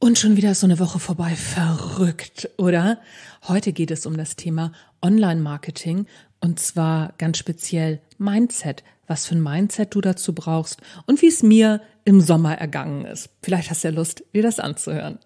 Und schon wieder ist so eine Woche vorbei. Verrückt, oder? Heute geht es um das Thema Online-Marketing und zwar ganz speziell Mindset. Was für ein Mindset du dazu brauchst und wie es mir im Sommer ergangen ist. Vielleicht hast du ja Lust, dir das anzuhören.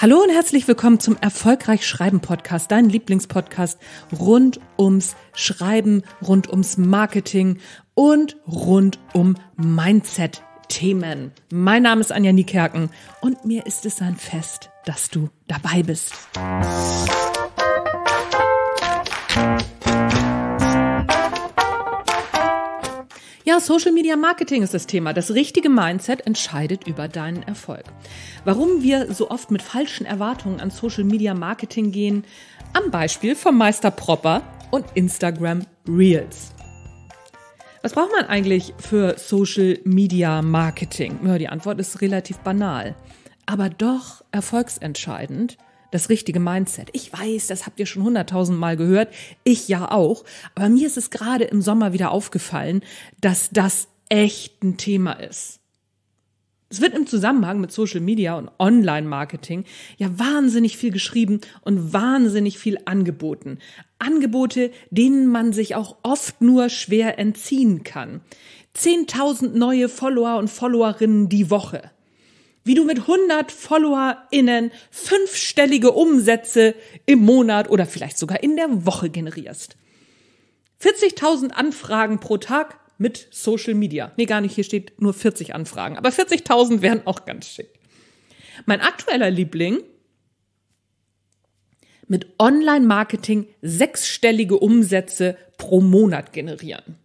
Hallo und herzlich willkommen zum Erfolgreich Schreiben Podcast, dein Lieblingspodcast rund ums Schreiben, rund ums Marketing und rund um Mindset Themen. Mein Name ist Anja Niekerken und mir ist es ein Fest, dass du dabei bist. Social Media Marketing ist das Thema. Das richtige Mindset entscheidet über deinen Erfolg. Warum wir so oft mit falschen Erwartungen an Social Media Marketing gehen, am Beispiel von Meister Propper und Instagram Reels. Was braucht man eigentlich für Social Media Marketing? Ja, die Antwort ist relativ banal, aber doch erfolgsentscheidend das richtige Mindset. Ich weiß, das habt ihr schon hunderttausend Mal gehört, ich ja auch, aber mir ist es gerade im Sommer wieder aufgefallen, dass das echt ein Thema ist. Es wird im Zusammenhang mit Social Media und Online-Marketing ja wahnsinnig viel geschrieben und wahnsinnig viel angeboten. Angebote, denen man sich auch oft nur schwer entziehen kann. Zehntausend neue Follower und Followerinnen die Woche wie du mit 100 FollowerInnen fünfstellige Umsätze im Monat oder vielleicht sogar in der Woche generierst. 40.000 Anfragen pro Tag mit Social Media. Nee, gar nicht, hier steht nur 40 Anfragen, aber 40.000 wären auch ganz schick. Mein aktueller Liebling mit Online-Marketing sechsstellige Umsätze pro Monat generieren.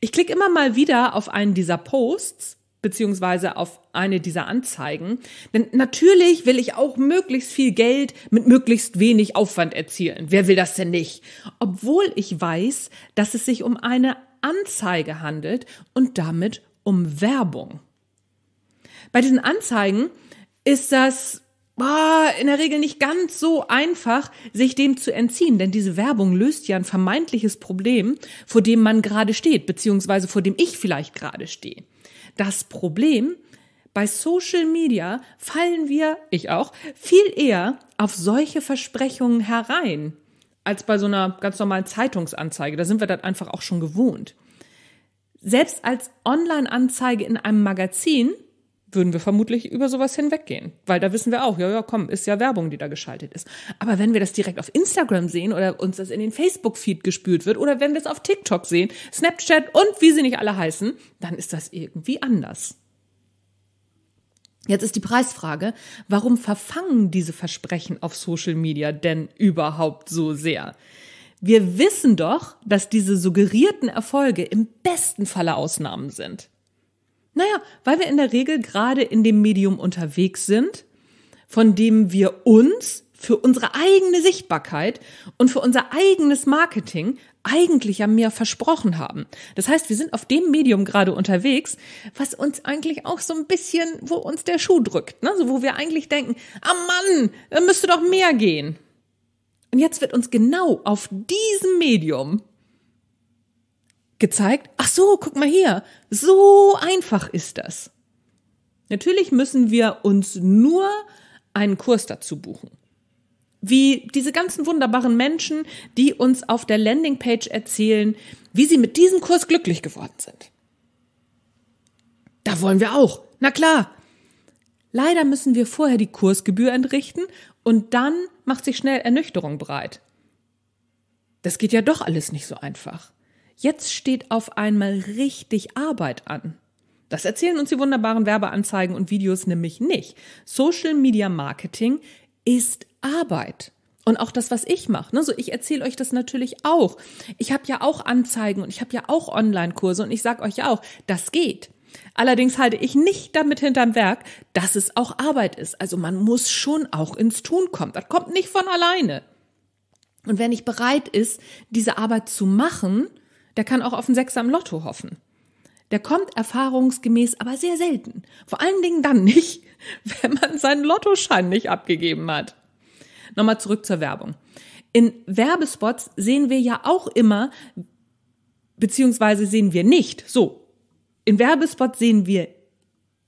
Ich klicke immer mal wieder auf einen dieser Posts beziehungsweise auf eine dieser Anzeigen. Denn natürlich will ich auch möglichst viel Geld mit möglichst wenig Aufwand erzielen. Wer will das denn nicht? Obwohl ich weiß, dass es sich um eine Anzeige handelt und damit um Werbung. Bei diesen Anzeigen ist das in der Regel nicht ganz so einfach, sich dem zu entziehen, denn diese Werbung löst ja ein vermeintliches Problem, vor dem man gerade steht, beziehungsweise vor dem ich vielleicht gerade stehe. Das Problem, bei Social Media fallen wir, ich auch, viel eher auf solche Versprechungen herein als bei so einer ganz normalen Zeitungsanzeige. Da sind wir das einfach auch schon gewohnt. Selbst als Online-Anzeige in einem Magazin würden wir vermutlich über sowas hinweggehen. Weil da wissen wir auch, ja, ja, komm, ist ja Werbung, die da geschaltet ist. Aber wenn wir das direkt auf Instagram sehen oder uns das in den Facebook-Feed gespült wird oder wenn wir es auf TikTok sehen, Snapchat und wie sie nicht alle heißen, dann ist das irgendwie anders. Jetzt ist die Preisfrage, warum verfangen diese Versprechen auf Social Media denn überhaupt so sehr? Wir wissen doch, dass diese suggerierten Erfolge im besten Falle Ausnahmen sind. Naja, weil wir in der Regel gerade in dem Medium unterwegs sind, von dem wir uns für unsere eigene Sichtbarkeit und für unser eigenes Marketing eigentlich ja mehr versprochen haben. Das heißt, wir sind auf dem Medium gerade unterwegs, was uns eigentlich auch so ein bisschen, wo uns der Schuh drückt, ne? so, wo wir eigentlich denken, ah Mann, da müsste doch mehr gehen. Und jetzt wird uns genau auf diesem Medium gezeigt, ach so, guck mal hier, so einfach ist das. Natürlich müssen wir uns nur einen Kurs dazu buchen. Wie diese ganzen wunderbaren Menschen, die uns auf der Landingpage erzählen, wie sie mit diesem Kurs glücklich geworden sind. Da wollen wir auch. Na klar. Leider müssen wir vorher die Kursgebühr entrichten und dann macht sich schnell Ernüchterung breit. Das geht ja doch alles nicht so einfach. Jetzt steht auf einmal richtig Arbeit an. Das erzählen uns die wunderbaren Werbeanzeigen und Videos nämlich nicht. Social Media Marketing ist Arbeit. Und auch das, was ich mache. Ne? So, ich erzähle euch das natürlich auch. Ich habe ja auch Anzeigen und ich habe ja auch Online-Kurse und ich sage euch ja auch, das geht. Allerdings halte ich nicht damit hinterm Werk, dass es auch Arbeit ist. Also man muss schon auch ins Tun kommen. Das kommt nicht von alleine. Und wer nicht bereit ist, diese Arbeit zu machen, der kann auch auf einen Sechser im Lotto hoffen. Der kommt erfahrungsgemäß aber sehr selten. Vor allen Dingen dann nicht, wenn man seinen Lottoschein nicht abgegeben hat. Nochmal zurück zur Werbung. In Werbespots sehen wir ja auch immer, beziehungsweise sehen wir nicht, so. In Werbespots sehen wir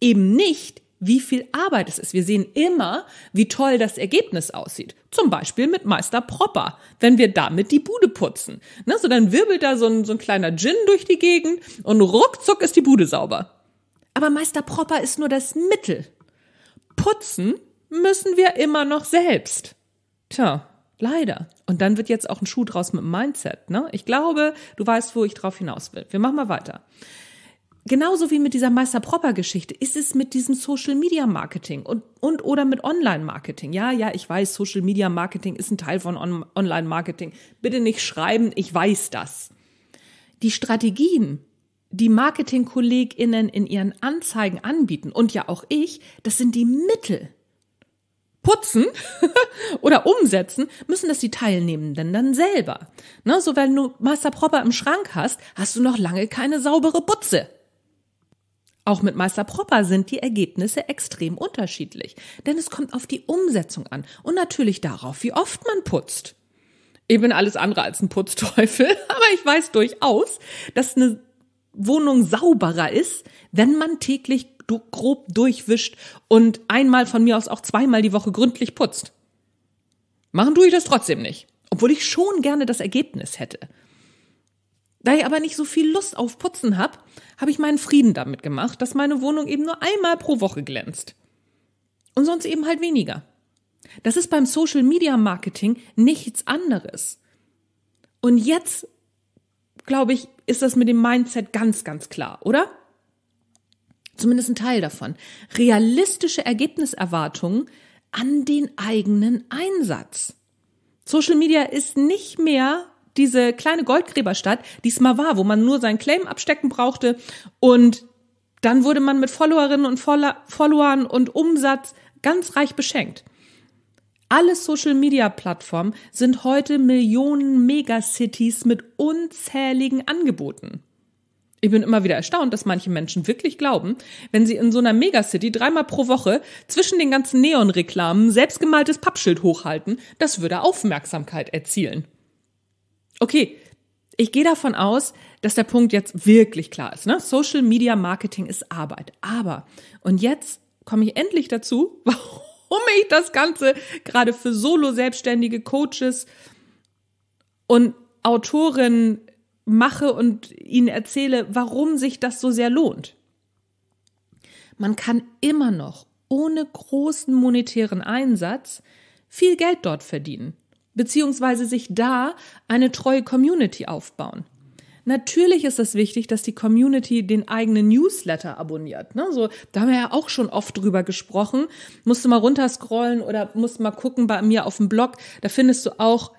eben nicht, wie viel Arbeit es ist. Wir sehen immer, wie toll das Ergebnis aussieht. Zum Beispiel mit Meister Propper, wenn wir damit die Bude putzen. Ne? So, dann wirbelt da so ein, so ein kleiner Gin durch die Gegend und ruckzuck ist die Bude sauber. Aber Meister Propper ist nur das Mittel. Putzen müssen wir immer noch selbst. Tja, leider. Und dann wird jetzt auch ein Schuh draus mit dem Mindset. Ne? Ich glaube, du weißt, wo ich drauf hinaus will. Wir machen mal weiter genauso wie mit dieser Meister Proper Geschichte ist es mit diesem Social Media Marketing und, und oder mit Online Marketing. Ja, ja, ich weiß, Social Media Marketing ist ein Teil von On Online Marketing. Bitte nicht schreiben, ich weiß das. Die Strategien, die Marketingkolleginnen in ihren Anzeigen anbieten und ja auch ich, das sind die Mittel. Putzen oder umsetzen müssen das die Teilnehmenden dann selber. Ne, so wenn du Master Proper im Schrank hast, hast du noch lange keine saubere Putze. Auch mit Meister Propper sind die Ergebnisse extrem unterschiedlich, denn es kommt auf die Umsetzung an und natürlich darauf, wie oft man putzt. Ich bin alles andere als ein Putzteufel, aber ich weiß durchaus, dass eine Wohnung sauberer ist, wenn man täglich grob durchwischt und einmal von mir aus auch zweimal die Woche gründlich putzt. Machen tue ich das trotzdem nicht, obwohl ich schon gerne das Ergebnis hätte. Da ich aber nicht so viel Lust auf Putzen habe, habe ich meinen Frieden damit gemacht, dass meine Wohnung eben nur einmal pro Woche glänzt. Und sonst eben halt weniger. Das ist beim Social Media Marketing nichts anderes. Und jetzt, glaube ich, ist das mit dem Mindset ganz, ganz klar, oder? Zumindest ein Teil davon. Realistische Ergebniserwartungen an den eigenen Einsatz. Social Media ist nicht mehr diese kleine Goldgräberstadt, die es mal war, wo man nur seinen Claim abstecken brauchte und dann wurde man mit Followerinnen und Followern und Umsatz ganz reich beschenkt. Alle Social-Media-Plattformen sind heute Millionen Megacities mit unzähligen Angeboten. Ich bin immer wieder erstaunt, dass manche Menschen wirklich glauben, wenn sie in so einer Megacity dreimal pro Woche zwischen den ganzen Neonreklamen selbstgemaltes Pappschild hochhalten, das würde Aufmerksamkeit erzielen. Okay, ich gehe davon aus, dass der Punkt jetzt wirklich klar ist. Ne? Social Media Marketing ist Arbeit. Aber, und jetzt komme ich endlich dazu, warum ich das Ganze gerade für Solo-Selbstständige, Coaches und Autorinnen mache und ihnen erzähle, warum sich das so sehr lohnt. Man kann immer noch ohne großen monetären Einsatz viel Geld dort verdienen beziehungsweise sich da eine treue Community aufbauen. Natürlich ist es wichtig, dass die Community den eigenen Newsletter abonniert. Ne? So, da haben wir ja auch schon oft drüber gesprochen. Musst du mal runterscrollen oder musst mal gucken bei mir auf dem Blog. Da findest du auch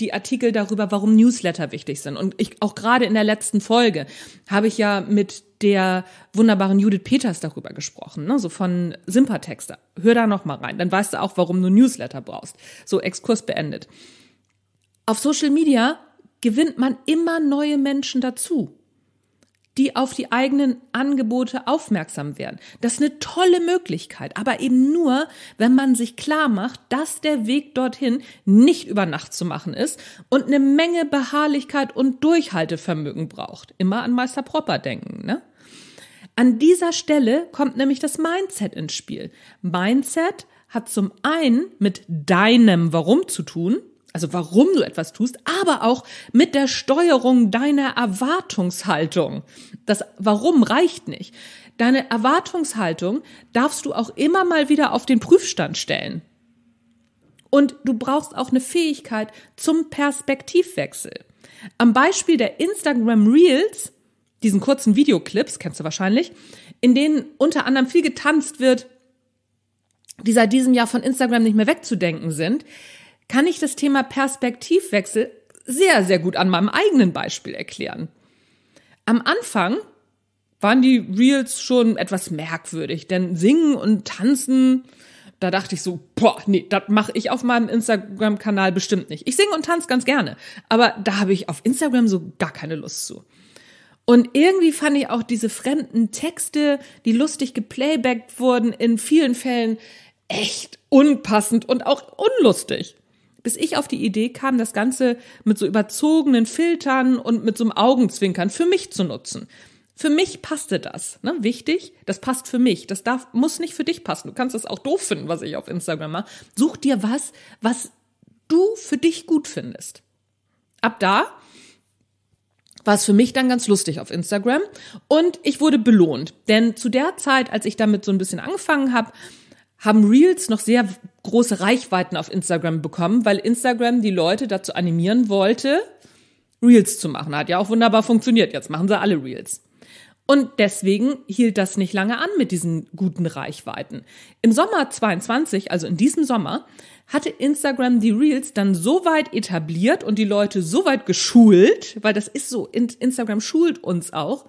die Artikel darüber, warum Newsletter wichtig sind. Und ich auch gerade in der letzten Folge habe ich ja mit der wunderbaren Judith Peters darüber gesprochen, ne? so von Simpertexter. Hör da noch mal rein, dann weißt du auch, warum du Newsletter brauchst. So Exkurs beendet. Auf Social Media gewinnt man immer neue Menschen dazu die auf die eigenen Angebote aufmerksam werden. Das ist eine tolle Möglichkeit, aber eben nur, wenn man sich klar macht, dass der Weg dorthin nicht über Nacht zu machen ist und eine Menge Beharrlichkeit und Durchhaltevermögen braucht. Immer an Meister Propper denken, ne? An dieser Stelle kommt nämlich das Mindset ins Spiel. Mindset hat zum einen mit deinem Warum zu tun, also warum du etwas tust, aber auch mit der Steuerung deiner Erwartungshaltung. Das Warum reicht nicht. Deine Erwartungshaltung darfst du auch immer mal wieder auf den Prüfstand stellen. Und du brauchst auch eine Fähigkeit zum Perspektivwechsel. Am Beispiel der Instagram Reels, diesen kurzen Videoclips, kennst du wahrscheinlich, in denen unter anderem viel getanzt wird, die seit diesem Jahr von Instagram nicht mehr wegzudenken sind, kann ich das Thema Perspektivwechsel sehr, sehr gut an meinem eigenen Beispiel erklären. Am Anfang waren die Reels schon etwas merkwürdig, denn singen und tanzen, da dachte ich so, boah, nee, das mache ich auf meinem Instagram-Kanal bestimmt nicht. Ich singe und tanze ganz gerne, aber da habe ich auf Instagram so gar keine Lust zu. Und irgendwie fand ich auch diese fremden Texte, die lustig geplaybackt wurden, in vielen Fällen echt unpassend und auch unlustig bis ich auf die Idee kam, das Ganze mit so überzogenen Filtern und mit so einem Augenzwinkern für mich zu nutzen. Für mich passte das. Ne? Wichtig, das passt für mich. Das darf, muss nicht für dich passen. Du kannst das auch doof finden, was ich auf Instagram mache. Such dir was, was du für dich gut findest. Ab da war es für mich dann ganz lustig auf Instagram und ich wurde belohnt. Denn zu der Zeit, als ich damit so ein bisschen angefangen habe, haben Reels noch sehr große Reichweiten auf Instagram bekommen, weil Instagram die Leute dazu animieren wollte, Reels zu machen. Hat ja auch wunderbar funktioniert. Jetzt machen sie alle Reels. Und deswegen hielt das nicht lange an mit diesen guten Reichweiten. Im Sommer 22, also in diesem Sommer, hatte Instagram die Reels dann so weit etabliert und die Leute so weit geschult, weil das ist so, Instagram schult uns auch,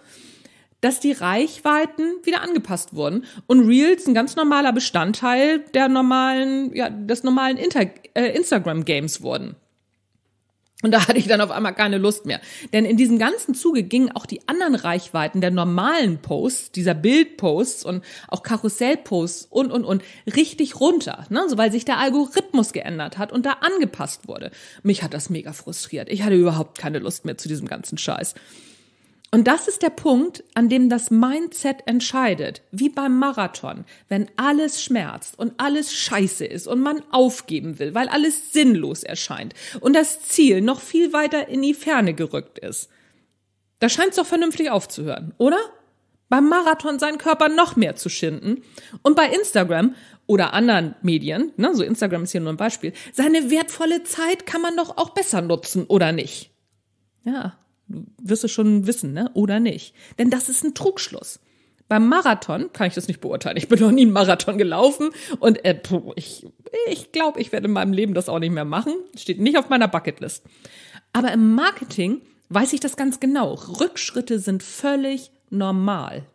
dass die Reichweiten wieder angepasst wurden und Reels ein ganz normaler Bestandteil der normalen, ja, des normalen Inter äh, Instagram Games wurden. Und da hatte ich dann auf einmal keine Lust mehr. Denn in diesem ganzen Zuge gingen auch die anderen Reichweiten der normalen Posts, dieser Bildposts und auch Karussellposts und, und, und, richtig runter. Ne? So, weil sich der Algorithmus geändert hat und da angepasst wurde. Mich hat das mega frustriert. Ich hatte überhaupt keine Lust mehr zu diesem ganzen Scheiß. Und das ist der Punkt, an dem das Mindset entscheidet, wie beim Marathon, wenn alles schmerzt und alles scheiße ist und man aufgeben will, weil alles sinnlos erscheint und das Ziel noch viel weiter in die Ferne gerückt ist. Da scheint es doch vernünftig aufzuhören, oder? Beim Marathon seinen Körper noch mehr zu schinden und bei Instagram oder anderen Medien, ne, so Instagram ist hier nur ein Beispiel, seine wertvolle Zeit kann man doch auch besser nutzen, oder nicht? Ja, wirst du schon wissen, ne? Oder nicht? Denn das ist ein Trugschluss. Beim Marathon kann ich das nicht beurteilen. Ich bin noch nie einen Marathon gelaufen und äh, puh, ich, ich glaube, ich werde in meinem Leben das auch nicht mehr machen. Steht nicht auf meiner Bucketlist. Aber im Marketing weiß ich das ganz genau. Rückschritte sind völlig normal.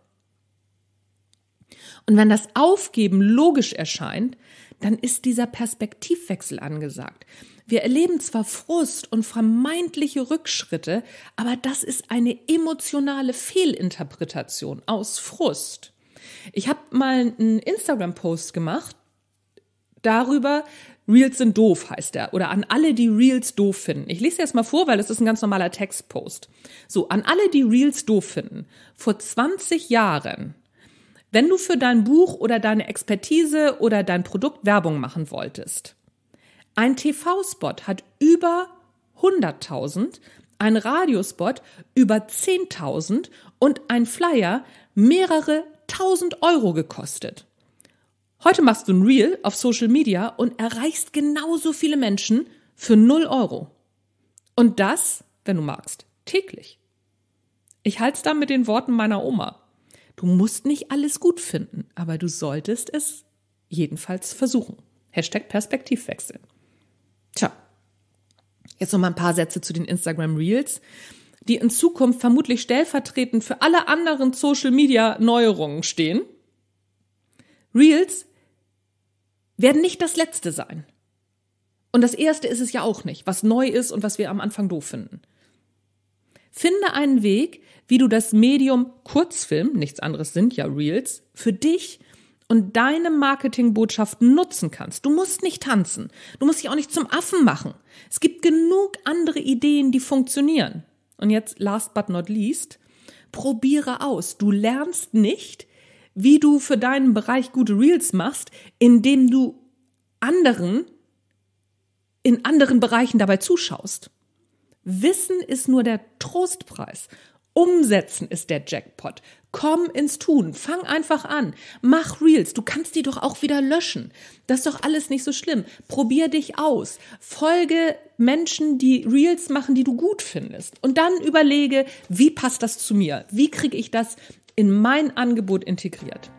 Und wenn das Aufgeben logisch erscheint, dann ist dieser Perspektivwechsel angesagt. Wir erleben zwar Frust und vermeintliche Rückschritte, aber das ist eine emotionale Fehlinterpretation aus Frust. Ich habe mal einen Instagram-Post gemacht darüber, Reels sind doof, heißt er. Oder an alle, die Reels doof finden. Ich lese jetzt mal vor, weil es ist ein ganz normaler Textpost. So, an alle, die Reels doof finden. Vor 20 Jahren, wenn du für dein Buch oder deine Expertise oder dein Produkt Werbung machen wolltest, ein TV-Spot hat über 100.000, ein Radiospot über 10.000 und ein Flyer mehrere 1000 Euro gekostet. Heute machst du ein Reel auf Social Media und erreichst genauso viele Menschen für 0 Euro. Und das, wenn du magst, täglich. Ich halte es da mit den Worten meiner Oma. Du musst nicht alles gut finden, aber du solltest es jedenfalls versuchen. Hashtag Perspektivwechsel. Tja, jetzt noch mal ein paar Sätze zu den Instagram Reels, die in Zukunft vermutlich stellvertretend für alle anderen Social Media Neuerungen stehen. Reels werden nicht das letzte sein. Und das erste ist es ja auch nicht, was neu ist und was wir am Anfang doof finden. Finde einen Weg, wie du das Medium Kurzfilm, nichts anderes sind ja Reels, für dich und deine Marketingbotschaft nutzen kannst. Du musst nicht tanzen. Du musst dich auch nicht zum Affen machen. Es gibt genug andere Ideen, die funktionieren. Und jetzt last but not least, probiere aus. Du lernst nicht, wie du für deinen Bereich gute Reels machst, indem du anderen in anderen Bereichen dabei zuschaust. Wissen ist nur der Trostpreis Umsetzen ist der Jackpot. Komm ins Tun, fang einfach an, mach Reels, du kannst die doch auch wieder löschen. Das ist doch alles nicht so schlimm. Probier dich aus, folge Menschen, die Reels machen, die du gut findest. Und dann überlege, wie passt das zu mir? Wie kriege ich das in mein Angebot integriert?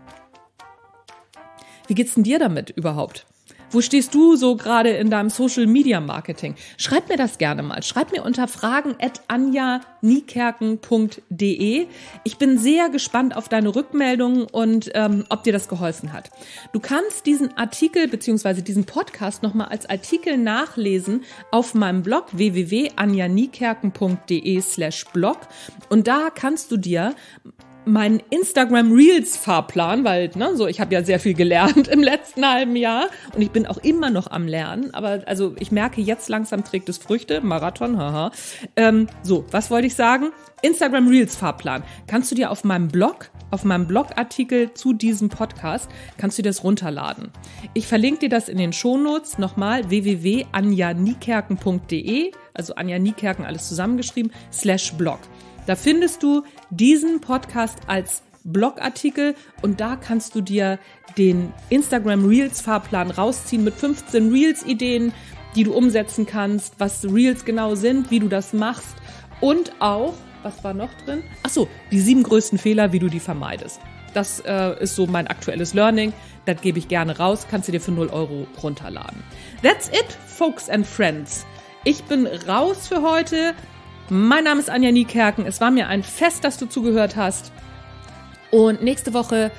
Wie geht's denn dir damit überhaupt? Wo stehst du so gerade in deinem Social Media Marketing? Schreib mir das gerne mal. Schreib mir unter fragen at anja.niekerken.de. Ich bin sehr gespannt auf deine Rückmeldungen und ähm, ob dir das geholfen hat. Du kannst diesen Artikel bzw. diesen Podcast nochmal als Artikel nachlesen auf meinem Blog www.anjaniekerken.de slash blog und da kannst du dir meinen Instagram Reels Fahrplan, weil ne, so ich habe ja sehr viel gelernt im letzten halben Jahr und ich bin auch immer noch am Lernen. Aber also ich merke jetzt langsam trägt es Früchte, Marathon, haha. Ähm, so, was wollte ich sagen? Instagram Reels Fahrplan. Kannst du dir auf meinem Blog, auf meinem Blogartikel zu diesem Podcast, kannst du dir das runterladen. Ich verlinke dir das in den Shownotes nochmal www.anjanikerken.de, also Anja Niekerken alles zusammengeschrieben, slash Blog. Da findest du diesen Podcast als Blogartikel und da kannst du dir den Instagram Reels Fahrplan rausziehen mit 15 Reels Ideen, die du umsetzen kannst, was Reels genau sind, wie du das machst und auch, was war noch drin? Achso, die sieben größten Fehler, wie du die vermeidest. Das äh, ist so mein aktuelles Learning. Das gebe ich gerne raus. Kannst du dir für 0 Euro runterladen. That's it, folks and friends. Ich bin raus für heute. Mein Name ist Anja Niekerken. Es war mir ein Fest, dass du zugehört hast. Und nächste Woche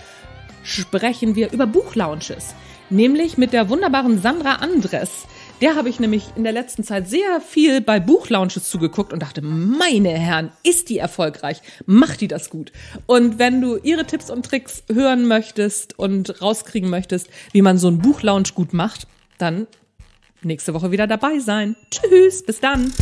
sprechen wir über Buchlaunches, nämlich mit der wunderbaren Sandra Andres. Der habe ich nämlich in der letzten Zeit sehr viel bei Buchlaunches zugeguckt und dachte, meine Herren, ist die erfolgreich, macht die das gut. Und wenn du ihre Tipps und Tricks hören möchtest und rauskriegen möchtest, wie man so einen Buchlaunch gut macht, dann nächste Woche wieder dabei sein. Tschüss, bis dann.